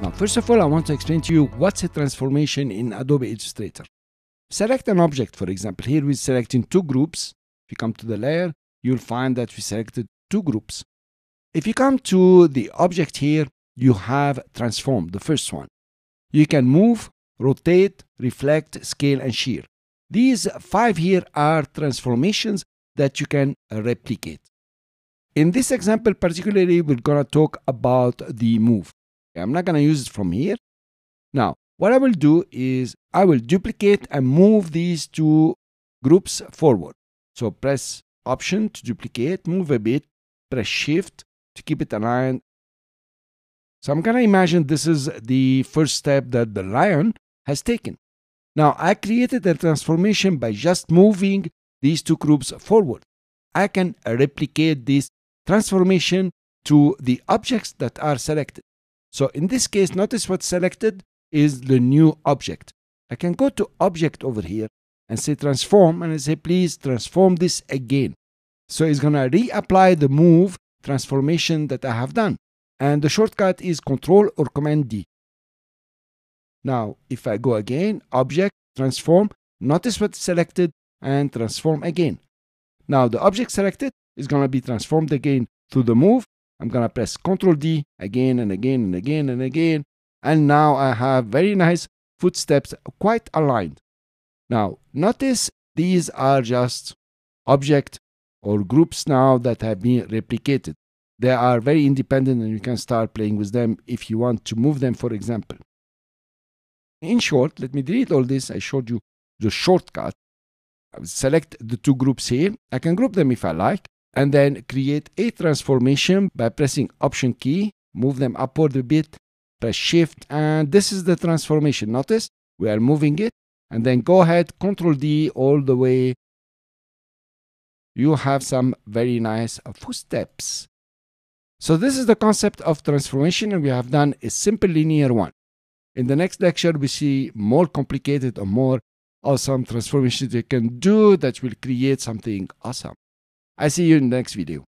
Now, first of all, I want to explain to you what's a transformation in Adobe Illustrator. Select an object, for example. Here we're selecting two groups. If you come to the layer, you'll find that we selected two groups. If you come to the object here, you have transformed the first one. You can move, rotate, reflect, scale, and shear. These five here are transformations that you can replicate. In this example particularly, we're gonna talk about the move. I'm not gonna use it from here. Now, what I will do is I will duplicate and move these two groups forward. So press Option to duplicate, move a bit, press Shift to keep it aligned. So I'm gonna imagine this is the first step that the lion has taken. Now I created a transformation by just moving these two groups forward. I can replicate this transformation to the objects that are selected. So in this case, notice what's selected is the new object. I can go to object over here and say transform and I say please transform this again. So it's going to reapply the move transformation that I have done. And the shortcut is control or command D. Now, if I go again, object, transform, notice what's selected and transform again. Now the object selected is going to be transformed again through the move I'm gonna press Ctrl D again and again and again and again. And now I have very nice footsteps quite aligned. Now notice these are just objects or groups now that have been replicated. They are very independent and you can start playing with them if you want to move them, for example. In short, let me delete all this. I showed you the shortcut. I will select the two groups here. I can group them if I like and then create a transformation by pressing option key, move them upward a bit, press shift, and this is the transformation. Notice we are moving it and then go ahead, control D all the way. You have some very nice footsteps. So this is the concept of transformation and we have done a simple linear one. In the next lecture, we see more complicated or more awesome transformations you can do that will create something awesome. I see you in the next video.